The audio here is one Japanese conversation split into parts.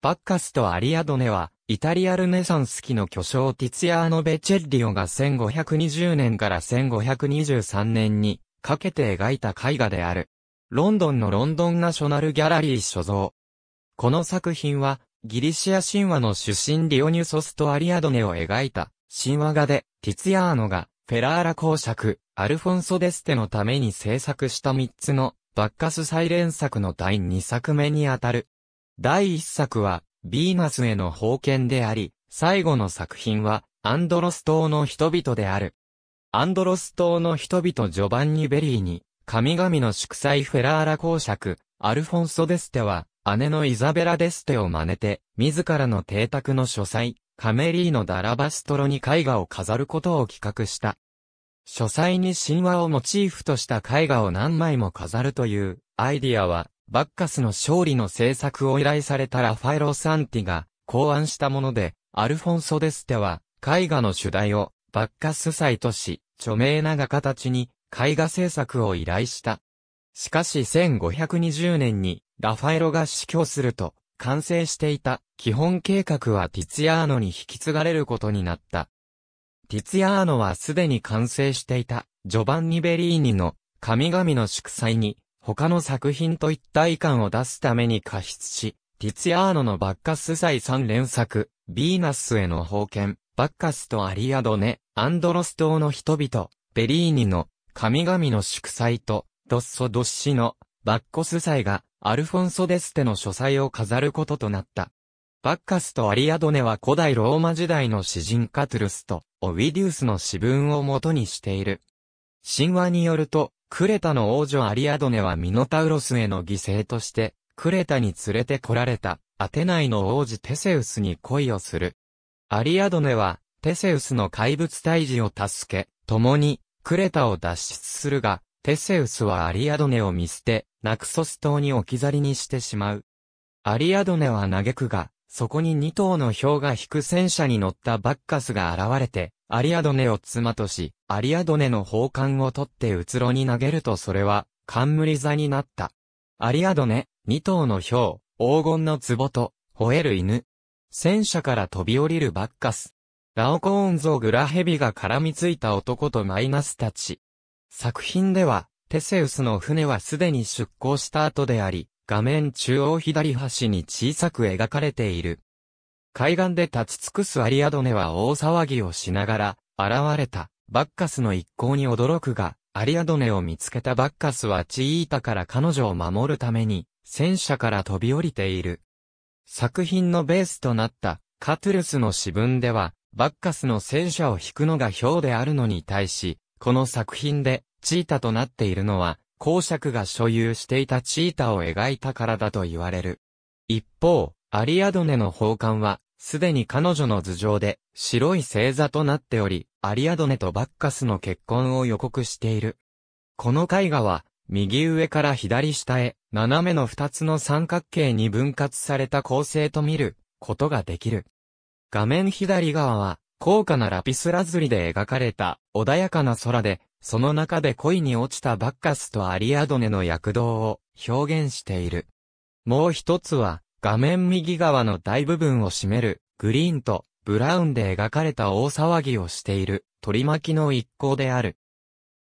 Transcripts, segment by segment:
バッカスとアリアドネは、イタリアルネサンス期の巨匠ティツィアーノ・ベチェッリオが1520年から1523年にかけて描いた絵画である。ロンドンのロンドンナショナルギャラリー所蔵。この作品は、ギリシア神話の出身リオニュソスとアリアドネを描いた神話画で、ティツィアーノがフェラーラ公爵、アルフォンソ・デステのために制作した3つのバッカス再連作の第2作目にあたる第一作は、ヴィーナスへの封建であり、最後の作品は、アンドロス島の人々である。アンドロス島の人々ジョバンニ・ベリーに、神々の祝祭フェラーラ公爵、アルフォンソ・デステは、姉のイザベラ・デステを真似て、自らの邸宅の書斎、カメリーのダラバストロに絵画を飾ることを企画した。書斎に神話をモチーフとした絵画を何枚も飾るというアイディアは、バッカスの勝利の制作を依頼されたラファエロ・サンティが考案したもので、アルフォンソ・デステは絵画の主題をバッカス祭とし、著名な画家たちに絵画制作を依頼した。しかし1520年にラファエロが死去すると、完成していた基本計画はティツィアーノに引き継がれることになった。ティツィアーノはすでに完成していたジョバンニ・ベリーニの神々の祝祭に他の作品と一体感を出すために加筆し、ティツヤアーノのバッカス祭3連作、ヴィーナスへの封建、バッカスとアリアドネ、アンドロス島の人々、ベリーニの神々の祝祭と、ドッソドッシのバッコス祭がアルフォンソ・デステの書斎を飾ることとなった。バッカスとアリアドネは古代ローマ時代の詩人カトゥルスとオウィディウスの詩文を元にしている。神話によると、クレタの王女アリアドネはミノタウロスへの犠牲として、クレタに連れて来られた、アテナイの王子テセウスに恋をする。アリアドネは、テセウスの怪物退治を助け、共に、クレタを脱出するが、テセウスはアリアドネを見捨て、ナクソス島に置き去りにしてしまう。アリアドネは嘆くが、そこに2頭の氷が引く戦車に乗ったバッカスが現れて、アリアドネを妻とし、アリアドネの宝冠を取ってうつろに投げるとそれは、冠座になった。アリアドネ、二頭の豹、黄金の壺と、吠える犬。戦車から飛び降りるバッカス。ラオコーン像グラヘビが絡みついた男とマイナスたち。作品では、テセウスの船はすでに出港した後であり、画面中央左端に小さく描かれている。海岸で立ち尽くすアリアドネは大騒ぎをしながら、現れた、バッカスの一行に驚くが、アリアドネを見つけたバッカスはチータから彼女を守るために、戦車から飛び降りている。作品のベースとなった、カトゥルスの詩文では、バッカスの戦車を引くのが表であるのに対し、この作品で、チータとなっているのは、公爵が所有していたチータを描いたからだと言われる。一方、アリアドネの奉還は、すでに彼女の頭上で白い星座となっており、アリアドネとバッカスの結婚を予告している。この絵画は、右上から左下へ、斜めの二つの三角形に分割された構成と見ることができる。画面左側は、高価なラピスラズリで描かれた穏やかな空で、その中で恋に落ちたバッカスとアリアドネの躍動を表現している。もう一つは、画面右側の大部分を占める、グリーンとブラウンで描かれた大騒ぎをしている、取り巻きの一行である。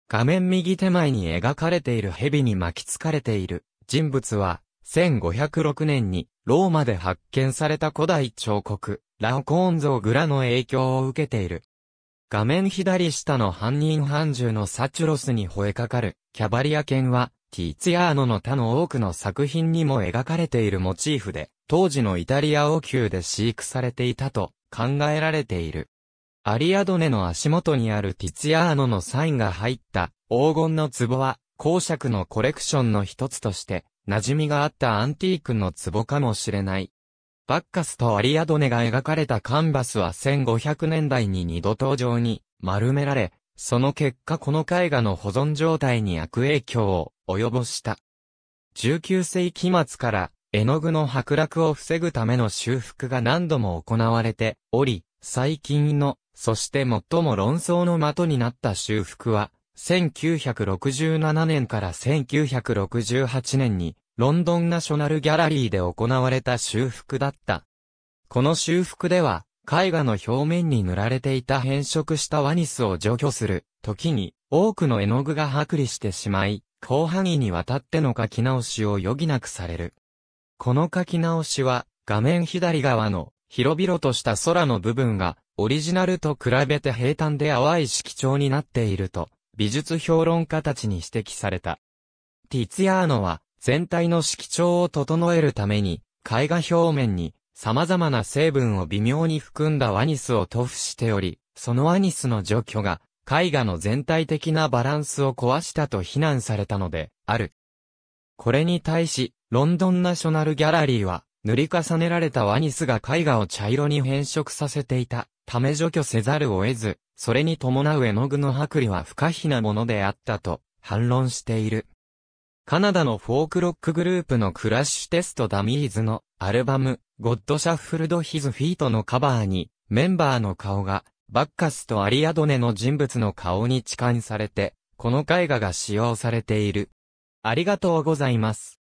画面右手前に描かれている蛇に巻きつかれている、人物は、1506年に、ローマで発見された古代彫刻、ラオコーン像グラの影響を受けている。画面左下の犯人半獣のサチュロスに吠えかかる、キャバリア犬は、ティツィアーノの他の多くの作品にも描かれているモチーフで、当時のイタリア王宮で飼育されていたと考えられている。アリアドネの足元にあるティツィアーノのサインが入った黄金の壺は、公爵のコレクションの一つとして、馴染みがあったアンティークの壺かもしれない。バッカスとアリアドネが描かれたカンバスは1500年代に二度登場に丸められ、その結果この絵画の保存状態に悪影響を及ぼした。19世紀末から絵の具の剥落を防ぐための修復が何度も行われており、最近の、そして最も論争の的になった修復は、1967年から1968年に、ロンドンナショナルギャラリーで行われた修復だった。この修復では、絵画の表面に塗られていた変色したワニスを除去する、時に多くの絵の具が剥離してしまい、広範囲にわたっての書き直しを余儀なくされる。この書き直しは、画面左側の広々とした空の部分が、オリジナルと比べて平坦で淡い色調になっていると、美術評論家たちに指摘された。ティツヤーノは、全体の色調を整えるために、絵画表面に様々な成分を微妙に含んだワニスを塗布しており、そのワニスの除去が、絵画の全体的なバランスを壊したと非難されたので、ある。これに対し、ロンドンナショナルギャラリーは、塗り重ねられたワニスが絵画を茶色に変色させていた、ため除去せざるを得ず、それに伴う絵の具の剥離は不可避なものであったと、反論している。カナダのフォークロックグループのクラッシュテストダミーズのアルバム、ゴッドシャッフルド・ヒズ・フィートのカバーに、メンバーの顔が、バッカスとアリアドネの人物の顔に置換されて、この絵画が使用されている。ありがとうございます。